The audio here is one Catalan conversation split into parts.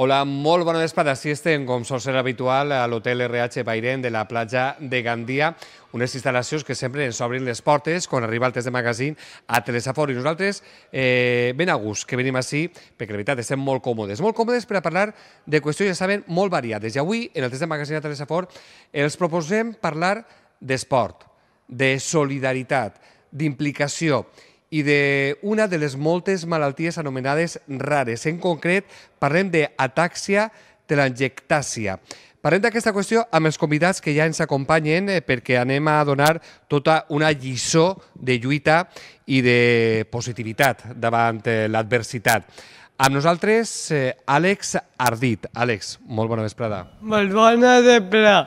Hola, molt bona vesprada. Si estem, com sol ser habitual, a l'hotel RH Bairent de la platja de Gandia, unes instal·lacions que sempre ens obrin les portes quan arriba el test de magazín a Telesafor. I nosaltres, eh, ben a gust que venim així, perquè la veritat estem molt còmodes. Molt còmodes per a parlar de qüestions, ja saben, molt variades. I avui, en el test de magazín a Telesafor, els proposem parlar d'esport, de solidaritat, d'implicació i d'una de, de les moltes malalties anomenades rares. En concret, parlem d'atàxia l'anjectàcia. Parlem d'aquesta qüestió amb els convidats que ja ens acompanyen eh, perquè anem a donar tota una lliçó de lluita i de positivitat davant eh, l'adversitat. Amb nosaltres, eh, Àlex Ardit. Àlex, molt bona vesprada. Molt bona vesprada.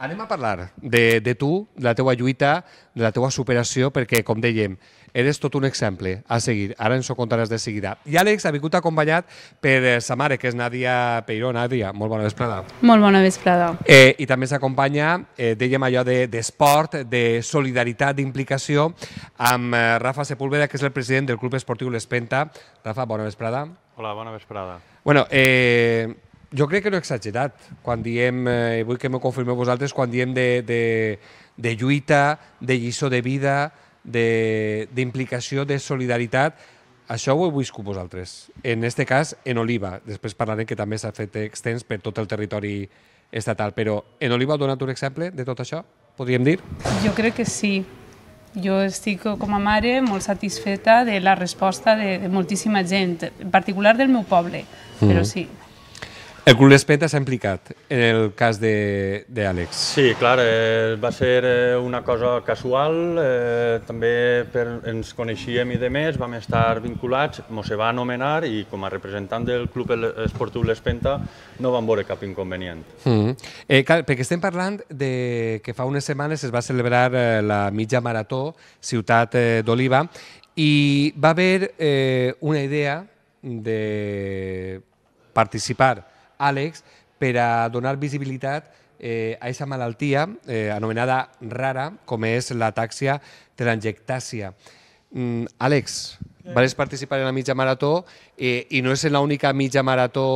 Anem a parlar de, de tu, de la teua lluita, de la teua superació, perquè, com dèiem, Eres tot un exemple a seguir. Ara ens ho contaràs de seguida. I Àlex ha vingut acompanyat per eh, sa mare, que és Nadia Peiró. Nadia, molt bona vesprada. Molt bona vesprada. Eh, I també s'acompanya, eh, dèiem allò d'esport, de, de solidaritat, d'implicació, amb eh, Rafa Sepúlveda, que és el president del Club Esportiu L'Espenta. Rafa, bona vesprada. Hola, bona vesprada. Bueno, eh, jo crec que no he exagerat quan diem, eh, vull que m'ho confirmeu vosaltres, quan diem de, de, de lluita, de lliçó de vida, d'implicació, de, de solidaritat. Això ho heu viscut vosaltres. En este cas, en Oliva. Després parlarem que també s'ha fet extens per tot el territori estatal. Però en Oliva heu donat un exemple de tot això? Podríem dir? Jo crec que sí. Jo estic com a mare molt satisfeta de la resposta de, de moltíssima gent, en particular del meu poble, mm -hmm. però sí, el Club Espeta s'ha implicat en el cas d'Àlex. Sí, clar, eh, va ser eh, una cosa casual, eh, també per, ens coneixíem i de més, vam estar vinculats, mos va anomenar i com a representant del Club Esportiu L'Espenta no vam veure cap inconvenient. Mm -hmm. eh, clar, perquè estem parlant de que fa unes setmanes es va celebrar eh, la mitja marató Ciutat eh, d'Oliva i va haver eh, una idea de participar Àlex per a donar visibilitat eh, a aquesta malaltia eh, anomenada rara, com és l'atàxia telangiectàsia. Mm, Àlex, sí. vas participar en la mitja marató eh, i no és l'única mitja marató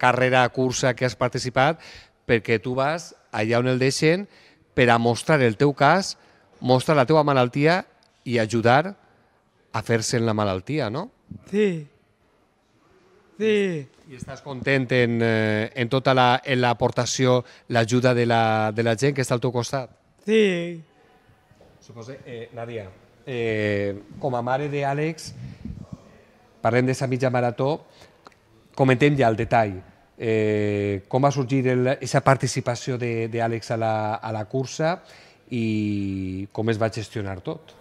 carrera cursa que has participat perquè tu vas allà on el deixen per a mostrar el teu cas, mostrar la teva malaltia i ajudar a fer-se en la malaltia, no? Sí. Sí. I estàs content en, eh, en tota l'aportació, la, l'ajuda de, la, de la gent que està al teu costat? Sí. Suposo, eh, Nadia, eh, com a mare d'Àlex, parlem de sa mitja marató, comentem ja el detall. Eh, com va sorgir aquesta participació d'Àlex a, la, a la cursa i com es va gestionar tot?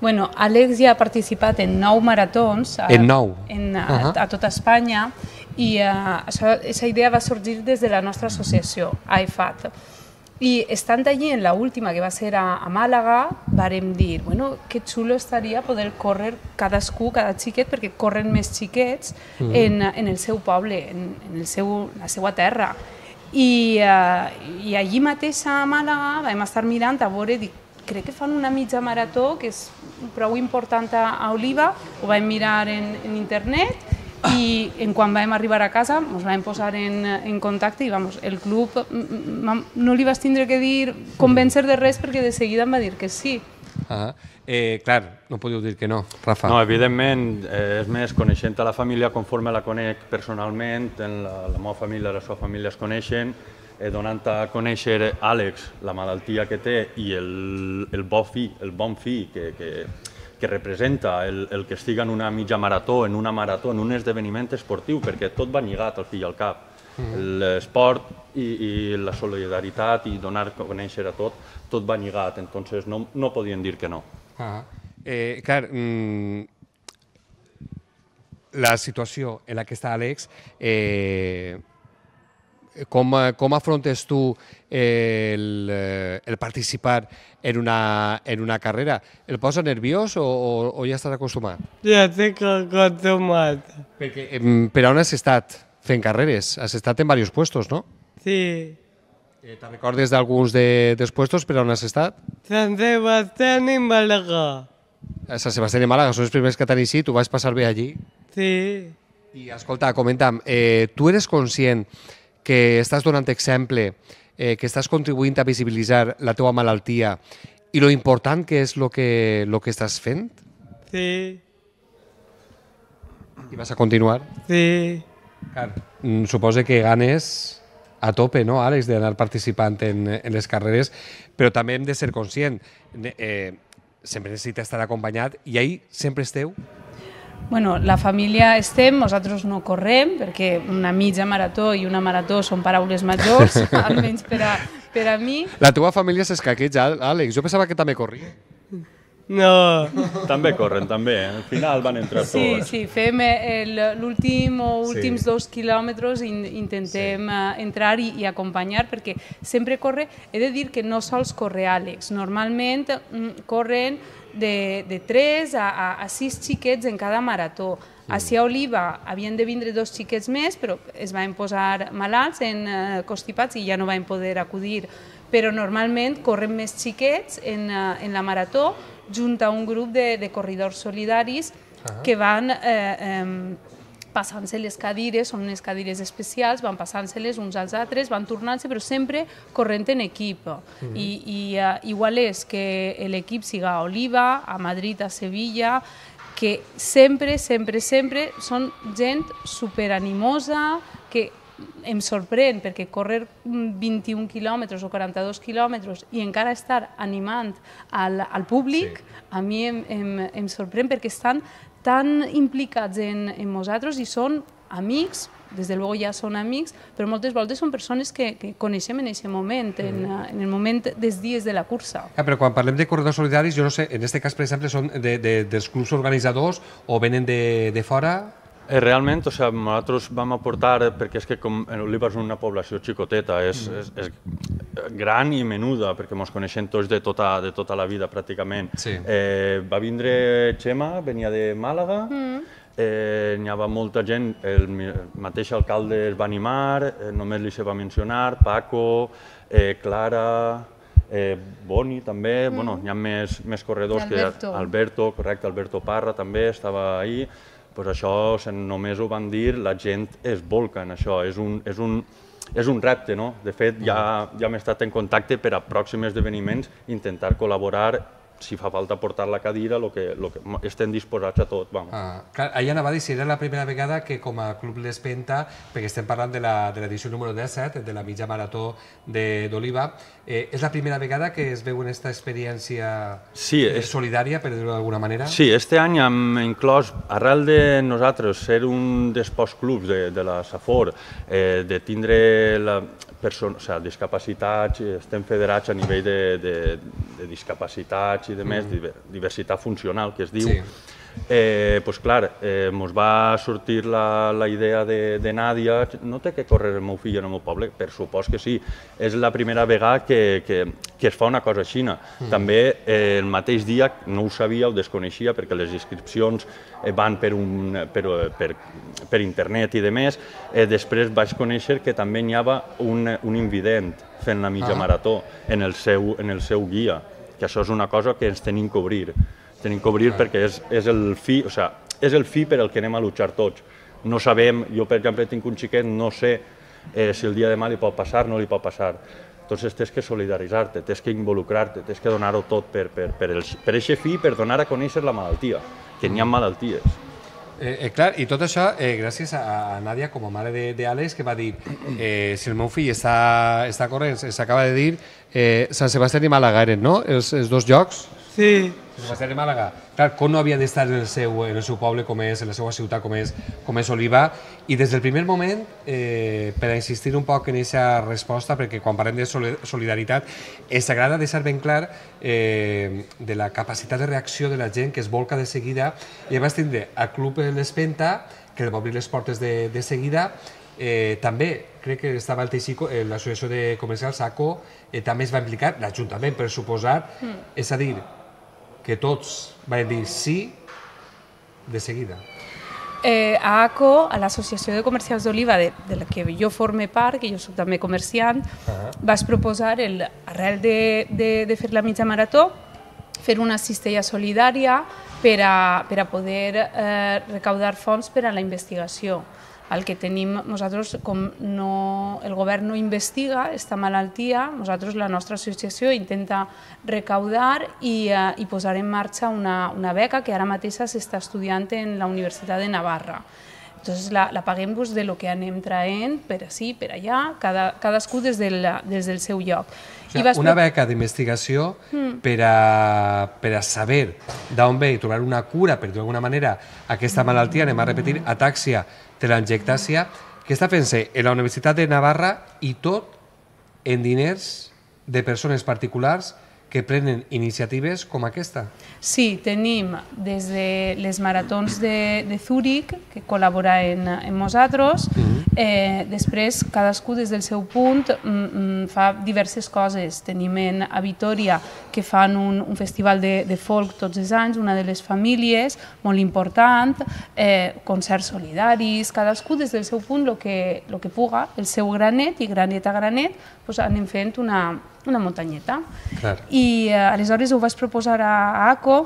Bueno, Àlex ja ha participat en nou maratons a, en nou. En, a, uh -huh. a tota Espanya i eh, això, aquesta idea va sorgir des de la nostra associació, AIFAT. I estant allí en la última, que va ser a, a Màlaga, vàrem dir, bueno, que xulo estaria poder córrer cadascú, cada xiquet, perquè corren més xiquets mm. en, en el seu poble, en, en el seu, la seva terra. I, eh, I allí mateix a Màlaga vam estar mirant a veure, dic, crec que fan una mitja marató, que és prou important a, a Oliva, ho vam mirar en, en internet, i en quan vam arribar a casa ens vam posar en, en contacte i vamos, el club no li vas tindre que dir convèncer de res perquè de seguida em va dir que sí. Ah, eh, clar, no podeu dir que no, Rafa. No, evidentment, eh, és més, coneixent a la família conforme la conec personalment, en la, la meva família, la seva família es coneixen, eh, donant a conèixer Àlex, la malaltia que té, i el, el bo el bon fi que, que, que representa el, el que estiga en una mitja marató, en una marató, en un esdeveniment esportiu, perquè tot va lligat al fill al cap. Mm. L'esport eh, i, i la solidaritat i donar a conèixer a tot, tot va lligat, entonces no, no podien dir que no. Ah. Eh, clar, mm, la situació en la que està Àlex eh, com, eh, com afrontes tu eh, el, eh, el participar en una, en una carrera? El posa nerviós o, o, o ja estàs acostumat? Ja estic acostumat. Perquè, per on has estat fent carreres? Has estat en diversos puestos, no? Sí. Eh, Te'n recordes d'alguns de, dels puestos per on has estat? Sant Sebastián i Màlaga. A Sant Sebastián i Màlaga, són els primers que t'han eixit, tu vas passar bé allí? Sí. I escolta, comenta'm, eh, tu eres conscient que estàs donant exemple, eh, que estàs contribuint a visibilitzar la teva malaltia i lo important que és lo que, lo que estàs fent? Sí. I vas a continuar? Sí. Car, mm, suposo que ganes a tope, no, Àlex, d'anar participant en, en les carreres, però també hem de ser conscient. Eh, sempre necessita estar acompanyat i ahir sempre esteu Bueno, la família estem, nosaltres no correm, perquè una mitja marató i una marató són paraules majors, almenys per a, per a mi. La teva família s'escaqueja, Àlex. Jo pensava que també corria. No. També corren, també. Eh? Al final van entrar tots. Sí, sí, fem eh, l'últim o últims sí. dos quilòmetres i intentem sí. Eh, entrar i, i acompanyar, perquè sempre corre... He de dir que no sols corre Àlex. Normalment mm, corren de, de 3 a, a, a 6 xiquets en cada marató. Sí. Cia Oliva havien de vindre dos xiquets més, però es van posar malalts, en eh, constipats, i ja no van poder acudir. Però normalment corren més xiquets en, eh, en la marató, junt a un grup de, de corridors solidaris uh ah. -huh. que van... Eh, eh, passant-se les cadires, són unes cadires especials, van passant-se-les uns als altres, van tornant-se, però sempre corrent en equip. Mm -hmm. I, i uh, igual és que l'equip siga a Oliva, a Madrid, a Sevilla, que sempre, sempre, sempre són gent superanimosa, que em sorprèn perquè córrer 21 quilòmetres o 42 quilòmetres i encara estar animant al, al públic, sí. a mi em, em, em sorprèn perquè estan tan implicats en, en nosaltres i són amics, des de luego ja són amics, però moltes voltes són persones que, que coneixem en aquest moment, en, mm. en el moment dels dies de la cursa. Ja, ah, però quan parlem de corredors solidaris, jo no sé, en aquest cas, per exemple, són de, de, dels clubs organitzadors o venen de, de fora? Eh, realment, o sigui, nosaltres vam aportar, perquè és que com en l'Oliva és una població xicoteta, és, mm. és, és gran i menuda, perquè ens coneixem tots de tota, de tota la vida, pràcticament. Sí. Eh, va vindre Xema, venia de Màlaga, mm. eh, n'hi havia molta gent, el mateix alcalde es va animar, eh, només li se va mencionar, Paco, eh, Clara, eh, Boni també, mm. bueno, hi ha més, més corredors que Alberto, correcte, Alberto Parra també estava ahir, pues això només ho van dir, la gent es volca en això, és un, és un, és un repte, no? De fet, ja, ja hem estat en contacte per a pròxims esdeveniments, intentar col·laborar si fa falta portar la cadira, lo que, lo que estem disposats a tot. Vamos. Ah, clar, ahir anava a dir si era la primera vegada que com a Club L'Espenta, perquè estem parlant de l'edició número 17, de la mitja marató d'Oliva, eh, és la primera vegada que es veu en aquesta experiència sí, és... Eh, solidària, per dir-ho d'alguna manera? Sí, este any hem inclòs, arrel de nosaltres ser un dels pocs clubs de, de la Safor, eh, de tindre la persona, o sea, discapacitats, eh, estem federats a nivell de, de, de discapacitats i de més, mm. diversitat funcional, que es diu, sí. Eh, pues clar, eh, mos va sortir la, la idea de, de Nàdia, no té que córrer el meu fill en el meu poble, per supos que sí, és la primera vegada que, que, que es fa una cosa així. Mm. També eh, el mateix dia, no ho sabia, ho desconeixia, perquè les inscripcions eh, van per, un, per, per, per internet i de més, eh, després vaig conèixer que també n'hi havia un, un invident fent la mitja ah. marató en el, seu, en el seu guia, que això és una cosa que ens tenim que obrir tenim que obrir perquè és, és el fi, o sea, és el fi per al que anem a luchar tots. No sabem, jo per exemple tinc un xiquet, no sé eh, si el dia de demà li pot passar, no li pot passar. Entonces tens que solidaritzar-te, tens que involucrar-te, tens que donar-ho tot per, per, per, els, per aquest fi, per donar a conèixer la malaltia, que n'hi ha malalties. Eh, eh, clar, i tot això eh, gràcies a, a Nadia com a mare d'Àlex que va dir eh, si el meu fill està, està corrent, s'acaba de dir eh, Sant Sebastián i Màlaga eren, no? Els, els dos llocs? Sí. Sant Sebastián i Màlaga. Clar, com no havia d'estar en, el seu, en el seu poble com és, en la seva ciutat com és, com és Oliva, i des del primer moment, eh, per a insistir un poc en aquesta resposta, perquè quan parlem de solidaritat, ens agrada deixar ben clar eh, de la capacitat de reacció de la gent que es volca de seguida, i vas tindre a Club L'Espenta, que va obrir les portes de, de seguida, Eh, també crec que estava el Teixico, eh, l'associació de comercials SACO, eh, també es va implicar, l'Ajuntament per suposar, mm. és a dir, que tots van dir sí de seguida. Eh, a ACO, a l'Associació de Comerciants d'Oliva, de, de la que jo forme part, que jo sóc també comerciant, uh -huh. vas proposar, el, arrel de, de, de fer la mitja marató, fer una cistella solidària per a, per a poder eh, recaudar fons per a la investigació. El que tenim nosaltres, com no, el govern no investiga aquesta malaltia, nosaltres, la nostra associació, intenta recaudar i, eh, i posar en marxa una, una beca que ara mateixa s'està estudiant en la Universitat de Navarra. Entonces la, la paguem pues, de lo que anem traent, per ací, per allà, cada, cadascú des, de la, des del seu lloc. O sigui, vas... Una beca d'investigació mm. per, a, per a saber d'on ve i trobar una cura, per dir alguna manera, aquesta malaltia, anem a repetir, atàxia telangiectàsia, que està fent-se en la Universitat de Navarra i tot en diners de persones particulars que prenen iniciatives com aquesta. Sí, tenim des de les maratons de, de Zúrich, que col·labora en en nosaltres, mm -hmm. eh, després cadascú des del seu punt mm, mm, fa diverses coses. Tenim en, a Vitoria que fan un, un festival de, de folk tots els anys, una de les famílies, molt important, eh, concerts solidaris, cadascú des del seu punt el que, lo que puga, el seu granet i granet a granet pues, anem fent una, una muntanyeta. Clar. I eh, aleshores ho vaig proposar a, a ACO,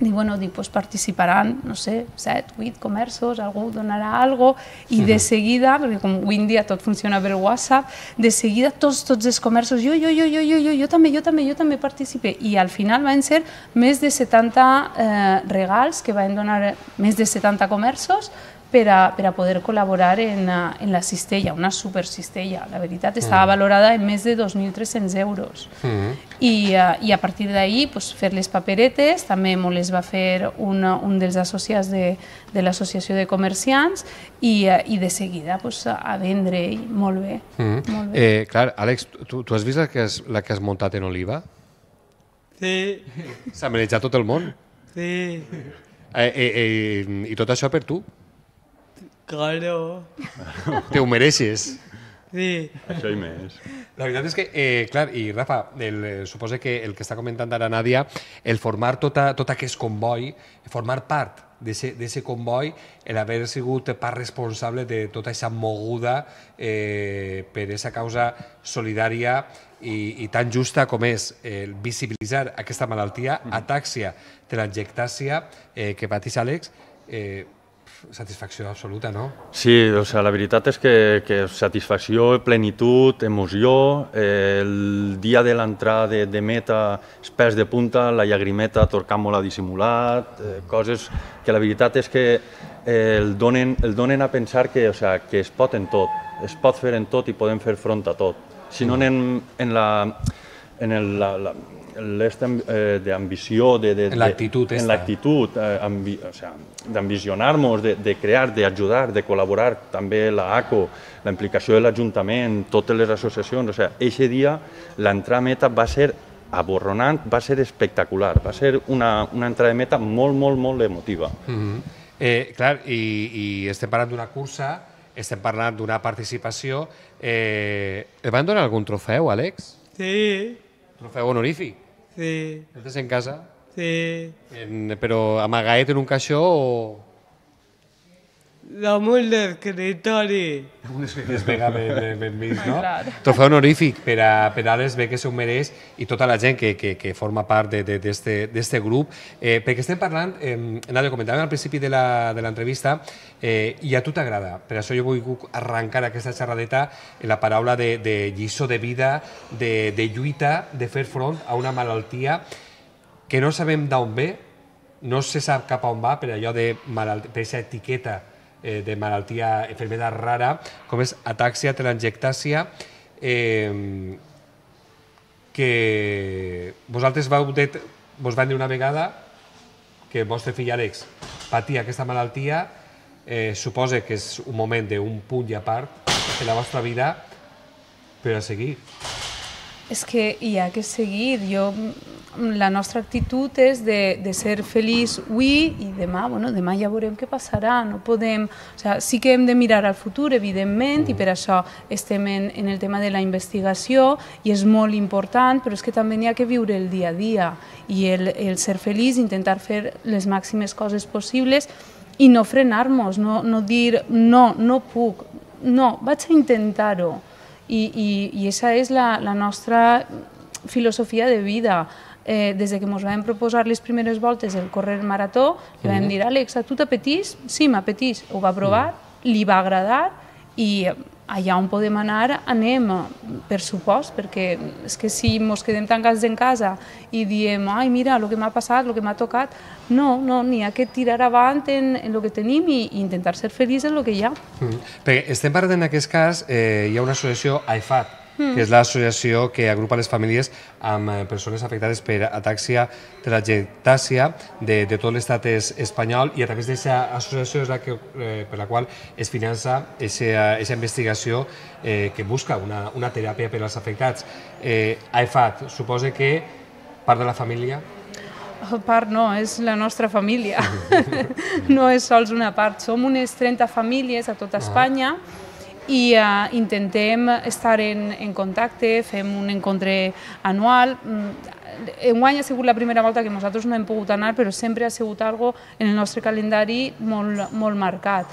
Dic, bueno, dic, pues participaran, no sé, set, vuit comerços, algú donarà algo cosa, i de mhm. seguida, perquè com avui en dia tot funciona per WhatsApp, de seguida tots, tots els comerços, jo, jo, jo, jo, jo, jo, jo també, jo també, jo també participé. I al final van ser més de 70 eh, regals que van donar eh, més de 70 comerços, per a, per a poder col·laborar en, en la cistella, una super cistella. La veritat, estava mm. valorada en més de 2.300 euros. Mm. I, uh, I a partir d'ahir, pues, fer les paperetes, també molt les va fer una, un dels associats de, de l'Associació de Comerciants i, uh, i de seguida pues, a vendre ell. Molt bé. Mm. Molt bé. Eh, clar, Àlex, tu, tu has vist la que, has, la que has muntat en Oliva? Sí. S'ha manejat tot el món? Sí. Eh, eh, eh, I tot això per tu? Claro. Te ho mereixes. Sí. Això i més. La veritat és que, eh, clar, i Rafa, el, eh, suposa que el que està comentant ara Nàdia, el formar tota, a, tot aquest convoi, formar part d'aquest convoi, el haver sigut part responsable de tota aquesta moguda eh, per aquesta causa solidària i, i tan justa com és eh, visibilitzar aquesta malaltia, mm-hmm. atàxia, transjectàcia, eh, que pateix Àlex, eh, satisfacció absoluta, no? Sí, o sea, la veritat és que, que satisfacció, plenitud, emoció, eh, el dia de l'entrada de, de meta, els de punta, la llagrimeta torcant molt a dissimulat, eh, coses que la veritat és que eh, el, donen, el donen a pensar que, o sea, que es pot en tot, es pot fer en tot i podem fer front a tot. Si no anem en la, en el, la, la, l'est eh, d'ambició, de, de, en l'actitud, en l'actitud eh, o sigui, d'ambicionar-nos, de, de crear, d'ajudar, de col·laborar, també la ACO, la implicació de l'Ajuntament, totes les associacions, o sigui, aquest dia l'entrada meta va ser aborronant, va ser espectacular, va ser una, una entrada meta molt, molt, molt emotiva. Mm -hmm. eh, clar, i, i estem parlant d'una cursa, estem parlant d'una participació. Eh, et van donar algun trofeu, Àlex? Sí. Trofeu honorífic? Sí. ¿Estás en casa? Sí. En, ¿Pero amagaet en un cachó o...? damunt l'escriptori. Es vega ben, ben, ben vist, no? Trofeu honorífic per a, per a les beques ho mereix i tota la gent que, que, que forma part d'aquest grup. Eh, perquè estem parlant, eh, Nadia, comentàvem al principi de l'entrevista, eh, i a tu t'agrada. Per això jo vull arrencar aquesta xerradeta la paraula de, de lliçó de vida, de, de lluita, de fer front a una malaltia que no sabem d'on ve, no se sap cap on va per allò de malalt... per aquesta etiqueta eh, de malaltia, enfermedad rara, com és atàxia, telangiectàcia, eh, que vosaltres vau de, vos van dir una vegada que el vostre fill Àlex patia aquesta malaltia, eh, suposa que és un moment d'un punt i a part de la vostra vida, però a seguir. És que hi ha que seguir. Jo la nostra actitud és de, de ser feliç avui i demà, bueno, demà ja veurem què passarà, no podem... O sigui, sí que hem de mirar al futur, evidentment, i per mm. això estem en, en el tema de la investigació, i és molt important, però és que també n'hi ha que viure el dia a dia, i el, el ser feliç, intentar fer les màximes coses possibles, i no frenar-nos, no, no dir no, no puc, no, vaig a intentar-ho. I, i, I esa és la, la nostra filosofia de vida, eh, des de que ens vam proposar les primeres voltes el correr marató, li vam dir, Àlex, a tu t'apetís? Sí, m'apetís. Ho va provar, mm. li va agradar i allà on podem anar anem, per supost, perquè és que si ens quedem tancats en casa i diem, ai, mira, el que m'ha passat, el que m'ha tocat, no, no, n'hi ha que tirar avant en, en el que tenim i, i intentar ser feliç en el que hi ha. Mm. Perquè estem parlant en aquest cas, eh, hi ha una associació AIFAT, mm. que és l'associació que agrupa les famílies amb eh, persones afectades per atàxia trajectàcia de, de tot l'estat es, espanyol i a través d'aquesta associació és la que, eh, per la qual es finança aquesta eh, investigació eh, que busca una, una teràpia per als afectats. Eh, AEFAT, suposa que part de la família oh, part no, és la nostra família. No és sols una part, som unes 30 famílies a tota Espanya i uh, intentem estar en, en contacte, fem un encontre anual. Mm, enguany ha sigut la primera volta que nosaltres no hem pogut anar, però sempre ha sigut algo en el nostre calendari molt, molt marcat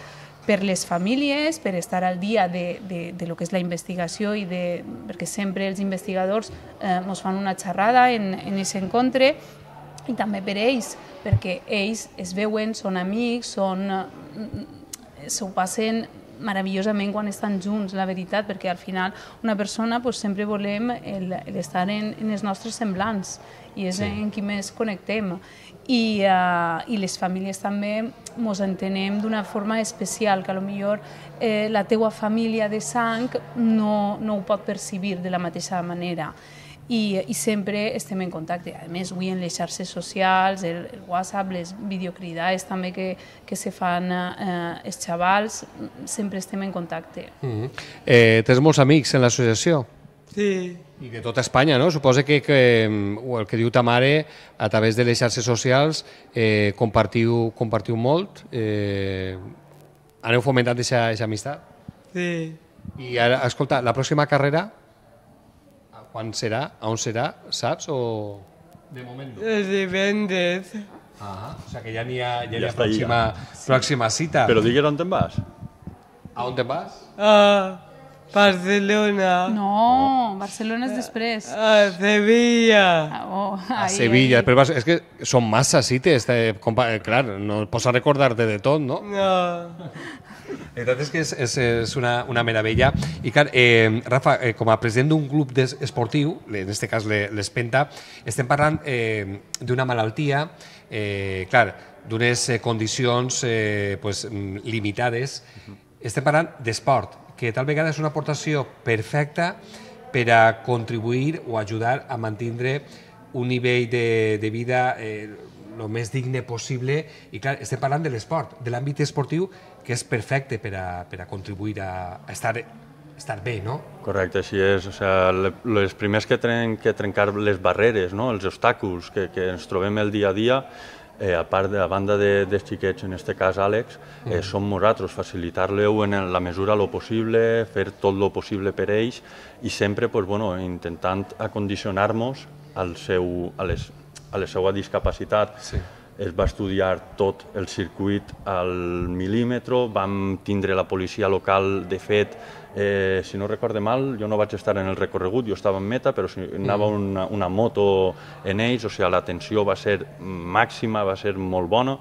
per les famílies, per estar al dia de, de, de lo que és la investigació i de, perquè sempre els investigadors eh, ens fan una xerrada en aquest encontre i també per ells, perquè ells es veuen, són amics, són, eh, s'ho passen meravellosament quan estan junts, la veritat, perquè al final una persona pues, sempre volem el, estar en, en els nostres semblants i és sí. en qui més connectem. I, uh, i les famílies també ens entenem d'una forma especial, que millor eh, la teua família de sang no, no ho pot percibir de la mateixa manera i, i sempre estem en contacte. A més, avui en les xarxes socials, el, el WhatsApp, les videocridades també que, que se fan eh, els xavals, sempre estem en contacte. Mm -hmm. eh, tens molts amics en l'associació? Sí. I de tota Espanya, no? Suposa que, que el que diu ta mare, a través de les xarxes socials, eh, compartiu, compartiu molt, eh, aneu fomentant aquesta amistat? Sí. I ara, escolta, la pròxima carrera ¿Cuándo será? ¿Aún será? ¿Saps o...? De momento. Depende. Ah, o sea que ya ni a, ya, próxima, próxima cita. Pero dígale ¿a dónde vas. ¿A dónde vas? Ah... Barcelona. No, Barcelona es después. A Sevilla. Ah, oh, a Sevilla. Pero es que son más así, este, eh, claro, no a recordarte de todo, no? No. La veritat és que és, és, és una, una meravella. I clar, eh, Rafa, eh, com a president d'un club esportiu, en aquest cas l'Espenta, estem parlant eh, d'una malaltia, eh, clar, d'unes eh, condicions eh, pues, mm, limitades. Estem parlant d'esport, que tal vegada és una aportació perfecta per a contribuir o ajudar a mantenir un nivell de, de vida eh, el més digne possible. I clar, estem parlant de l'esport, de l'àmbit esportiu, que és perfecte per a, per a contribuir a, a estar estar bé, no? Correcte, així és. O sea, les primers que tenen que trencar les barreres, no? els obstacles que, que ens trobem el dia a dia, eh, a part de la banda de, dels xiquets, en aquest cas Àlex, eh, mm. som nosaltres, facilitar-lo en la mesura lo possible, fer tot lo possible per ells i sempre pues, bueno, intentant acondicionar-nos al seu, a, les, a la seva discapacitat. Sí es va estudiar tot el circuit al mil·límetre, vam tindre la policia local, de fet, eh, si no recorde mal, jo no vaig estar en el recorregut, jo estava en meta, però si anava mm. una, una moto en ells, o sigui, la va ser màxima, va ser molt bona,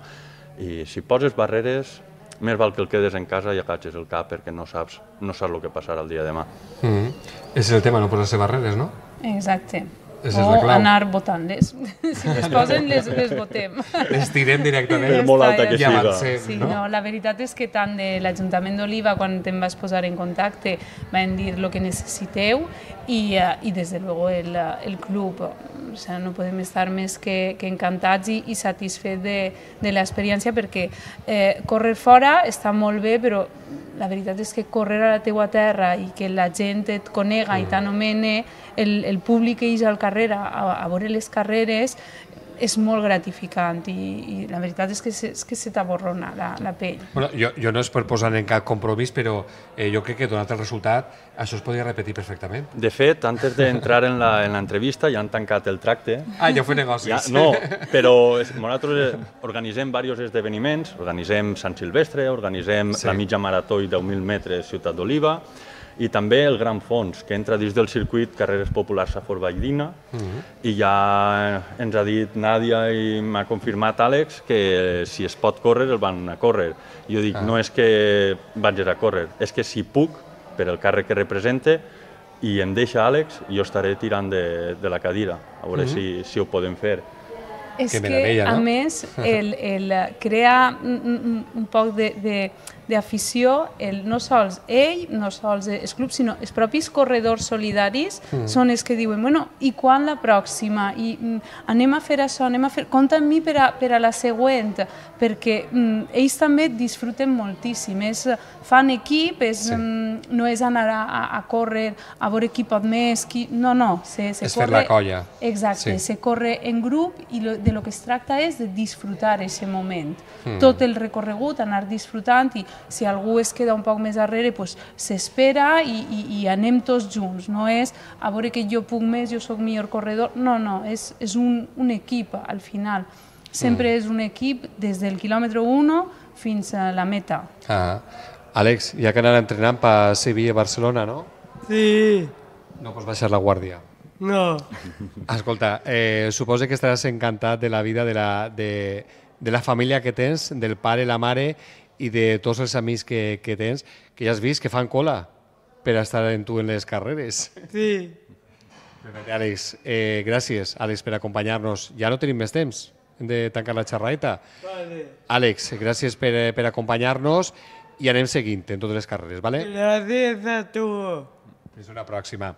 i si poses barreres, més val que el quedes en casa i agaches el cap perquè no saps, no saps el que passarà el dia de demà. Mm -hmm. És el tema, no posar-se barreres, no? Exacte és o la anar votant-les. Si les posen, les, les votem. Les tirem directament. És molt alta que siga. Sí, no? no? La veritat és que tant de l'Ajuntament d'Oliva, quan te'n vas posar en contacte, van dir el que necessiteu i, eh, i des de luego el, eh, el club. O sea, no podem estar més que, que encantats i, i satisfets de, de l'experiència perquè eh, córrer fora està molt bé, però la veritat és que córrer a la teua terra i que la gent et conega mm. i t'anomene, el, el públic que és al carrer carrera, a, a veure les carreres, és molt gratificant i, i la veritat és que se, és que se t'aborrona la, la pell. Bueno, jo, jo no és per posar en cap compromís, però eh, jo crec que donat el resultat això es podria repetir perfectament. De fet, antes d'entrar en l'entrevista en ja han tancat el tracte. Ah, ja feu negocis. Ja, no, però nosaltres eh, organitzem diversos esdeveniments, organitzem Sant Silvestre, organitzem sí. la mitja marató i 10.000 metres Ciutat d'Oliva, i també el Gran Fons, que entra dins del circuit Carreres Populars a Fort Valldina, uh mhm. -huh. i ja ens ha dit Nàdia i m'ha confirmat Àlex que si es pot córrer el van a córrer. Jo dic, -huh. Ah. no és que vaig a córrer, és que si puc, per el càrrec que represente, i em deixa Àlex, jo estaré tirant de, de la cadira, a veure uh mhm. -huh. si, si ho podem fer. És que, que no? a més, el, el crea un, un poc de, de d'afició, el, no sols ell, no sols els clubs, sinó els propis corredors solidaris mm. són els que diuen, bueno, i quan la pròxima? I mm, anem a fer això, anem a fer... Compte amb mi per a, per a la següent, perquè mm, ells també disfruten moltíssim, és, fan equip, és, sí. mm, no és anar a, a, a córrer, a veure qui pot més, qui... No, no, se, se és corre... fer la colla. Exacte, sí. se corre en grup i lo, de lo que es tracta és de disfrutar aquest moment. Mm. Tot el recorregut, anar disfrutant i si algú es queda un poc més darrere, doncs s'espera i, i, i anem tots junts. No és a veure que jo puc més, jo sóc millor corredor. No, no, és, és un, un equip al final. Sempre mm. és un equip des del quilòmetre 1 fins a la meta. Ah. Àlex, ja que anant entrenant per Sevilla i Barcelona, no? Sí. No pots baixar la guàrdia. No. Escolta, eh, suposo que estaràs encantat de la vida de la, de, de la família que tens, del pare, la mare i de tots els amics que, que tens, que ja has vist que fan cola per estar en tu en les carreres. Sí. Àlex, eh, gràcies, Àlex, per acompanyar-nos. Ja no tenim més temps hem de tancar la xerraeta. Vale. Àlex, gràcies per, eh, per acompanyar-nos i anem seguint en totes les carreres, vale? Gràcies a tu. Fins una pròxima.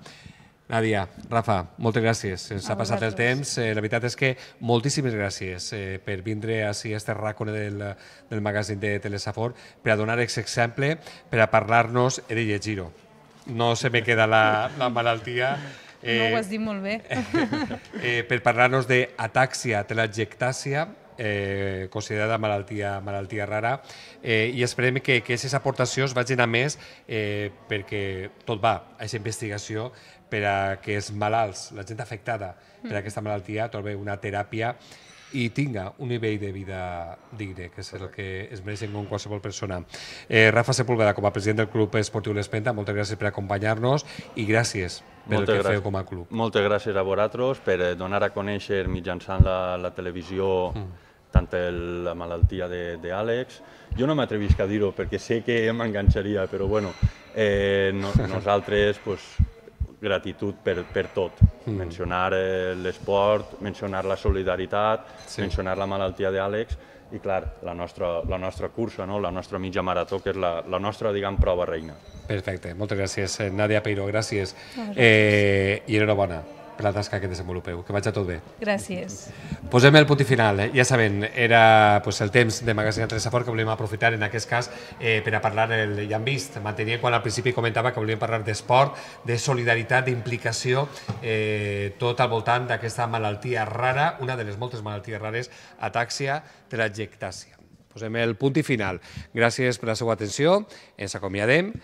Nadia, Rafa, moltes gràcies. Ens ha passat el temps. Eh, la veritat és que moltíssimes gràcies eh, per vindre a este ràcone del, del magazín de Telesafor, per a donar aquest exemple, per a parlar-nos de llegir-ho. No se me queda la, la malaltia. Eh, no ho eh, has dit molt bé. Eh, eh, per parlar-nos d'atàxia, telagectàcia, eh, considerada malaltia, malaltia rara, eh, i esperem que que aquestes aportacions vagin a més eh, perquè tot va a aquesta investigació per a que els malalts, la gent afectada per a mm. aquesta malaltia, trobi una teràpia i tinga un nivell de vida digne, que és el que es mereixen com qualsevol persona. Eh, Rafa Sepúlveda, com a president del Club Esportiu L'Espenta, moltes gràcies per acompanyar-nos i gràcies per moltes el que gràcies, feu com a club. Moltes gràcies a vosaltres per eh, donar a conèixer mitjançant la, la televisió mm tant el, la malaltia d'Àlex. Jo no m'atrevisc a dir-ho perquè sé que m'enganxaria, però bueno, eh, no, nosaltres pues, gratitud per, per tot. Mm. Mencionar eh, l'esport, mencionar la solidaritat, sí. mencionar la malaltia d'Àlex i, clar, la nostra, la nostra cursa, no? la nostra mitja marató, que és la, la nostra, diguem, prova reina. Perfecte. Moltes gràcies, eh, Nadia Peiro. Gràcies. gràcies. Eh, I enhorabona per la tasca que desenvolupeu. Que vagi tot bé. Gràcies. Posem el punt final. Eh? Ja saben, era pues, el temps de Magazine Teresa Fort que volíem aprofitar en aquest cas eh, per a parlar, el, ja hem vist, mantenia quan al principi comentava que volíem parlar d'esport, de solidaritat, d'implicació, eh, tot al voltant d'aquesta malaltia rara, una de les moltes malalties rares, atàxia, trajectàcia. Posem el punt i final. Gràcies per la seva atenció, ens acomiadem,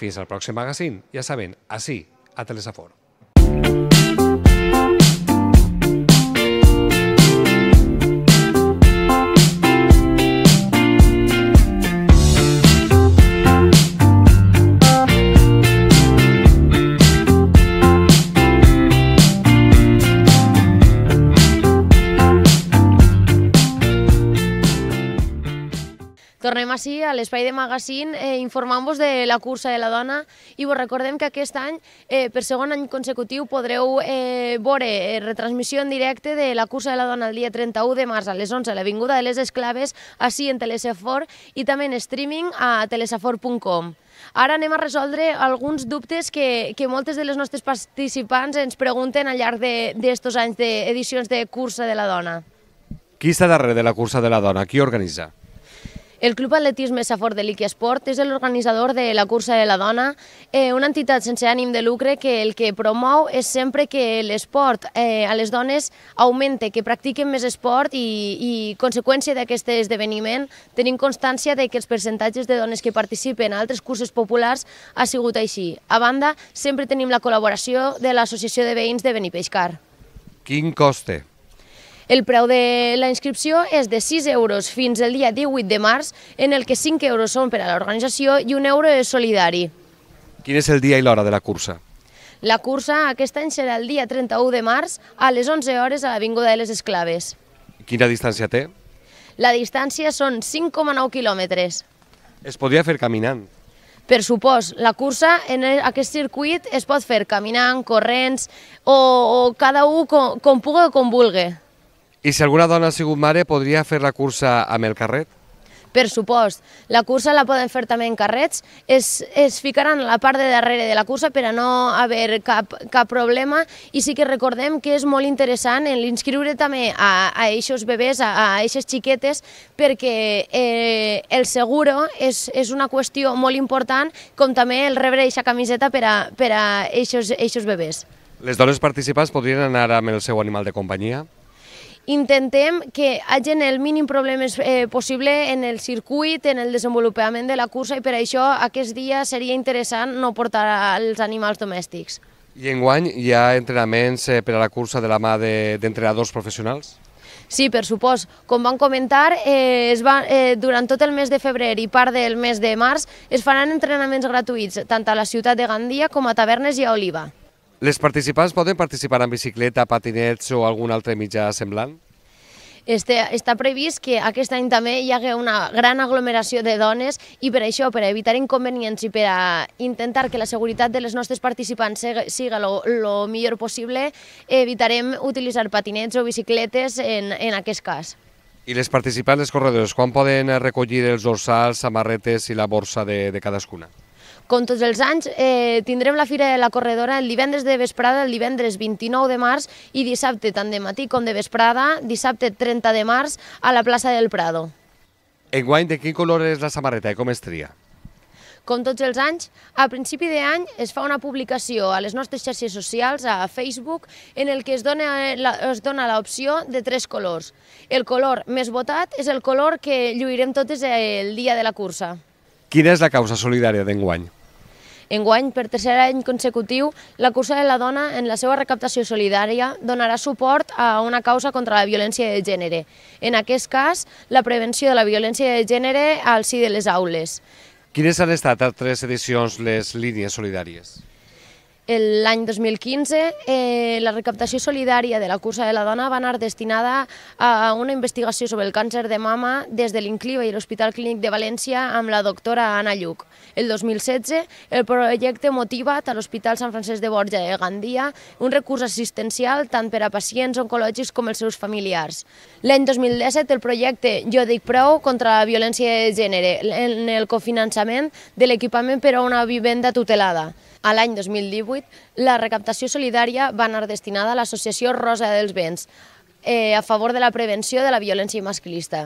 fins al pròxim magazín. Ja saben, així, a Telesafor. tornem així a l'Espai de Magazine eh, informant-vos de la cursa de la dona i vos recordem que aquest any, eh, per segon any consecutiu, podreu eh, veure eh, retransmissió en directe de la cursa de la dona el dia 31 de març a les 11 a l'Avinguda de les Esclaves, així en Telesafor i també en streaming a telesafor.com. Ara anem a resoldre alguns dubtes que, que moltes de les nostres participants ens pregunten al llarg d'aquests anys d'edicions de cursa de la dona. Qui està darrere de la cursa de la dona? Qui organitza? El Club Atletisme Safor de Liqui Esport és l'organitzador de la Cursa de la Dona, eh, una entitat sense ànim de lucre que el que promou és sempre que l'esport eh, a les dones augmente, que practiquen més esport i, i conseqüència d'aquest esdeveniment tenim constància de que els percentatges de dones que participen a altres curses populars ha sigut així. A banda, sempre tenim la col·laboració de l'Associació de Veïns de Benipeixcar. Quin coste? El preu de la inscripció és de 6 euros fins el dia 18 de març, en el que 5 euros són per a l'organització i un euro és solidari. Quin és el dia i l'hora de la cursa? La cursa aquest any serà el dia 31 de març a les 11 hores a l'Avinguda de les Esclaves. Quina distància té? La distància són 5,9 quilòmetres. Es podria fer caminant? Per supost, la cursa en e- aquest circuit es pot fer caminant, corrents, o, o cada un com, com pugui o com vulgui. I si alguna dona ha sigut mare, podria fer la cursa amb el carret? Per supost, la cursa la poden fer també en carrets, es, es ficaran a la part de darrere de la cursa per a no haver cap, cap problema i sí que recordem que és molt interessant l'inscriure també a, a aquests bebès, a, a aquestes xiquetes, perquè eh, el seguro és, és una qüestió molt important, com també el rebre aquesta camiseta per a, per a aquests, aquests bebès. Les dones participants podrien anar amb el seu animal de companyia? intentem que hagin el mínim problemes eh, possible en el circuit, en el desenvolupament de la cursa i per això aquest dia seria interessant no portar els animals domèstics. I enguany hi ha entrenaments eh, per a la cursa de la mà d'entrenadors de, professionals? Sí, per supòs. Com van comentar, eh, es va, eh, durant tot el mes de febrer i part del mes de març es faran entrenaments gratuïts tant a la ciutat de Gandia com a Tavernes i a Oliva. Les participants poden participar en bicicleta, patinets o algun altre mitjà semblant? este, està previst que aquest any també hi hagi una gran aglomeració de dones i per això, per evitar inconvenients i per a intentar que la seguretat de les nostres participants siga el millor possible, evitarem utilitzar patinets o bicicletes en, en aquest cas. I les participants, les corredors, quan poden recollir els dorsals, samarretes i la borsa de, de cadascuna? Com tots els anys, eh, tindrem la Fira de la Corredora el divendres de vesprada, el divendres 29 de març i dissabte tant de matí com de vesprada, dissabte 30 de març a la plaça del Prado. Enguany, de quin color és la samarreta i com es tria? Com tots els anys, a principi d'any es fa una publicació a les nostres xarxes socials, a Facebook, en el que es dona l'opció de tres colors. El color més votat és el color que lluirem totes el dia de la cursa. Quina és la causa solidària d'enguany? Enguany, per tercer any consecutiu, la cursa de la dona en la seva recaptació solidària donarà suport a una causa contra la violència de gènere. En aquest cas, la prevenció de la violència de gènere al si de les aules. Quines han estat altres tres edicions les línies solidàries? l'any 2015 eh, la recaptació solidària de la cursa de la dona va anar destinada a una investigació sobre el càncer de mama des de l'Incliva i l'Hospital Clínic de València amb la doctora Anna Lluc. El 2016 el projecte Motiva't a l'Hospital Sant Francesc de Borja de Gandia un recurs assistencial tant per a pacients oncològics com els seus familiars. L'any 2017 el projecte Jo dic prou contra la violència de gènere en el cofinançament de l'equipament per a una vivenda tutelada. A l'any 2018, la recaptació solidària va anar destinada a l'Associació Rosa dels Vents, eh, a favor de la prevenció de la violència masclista.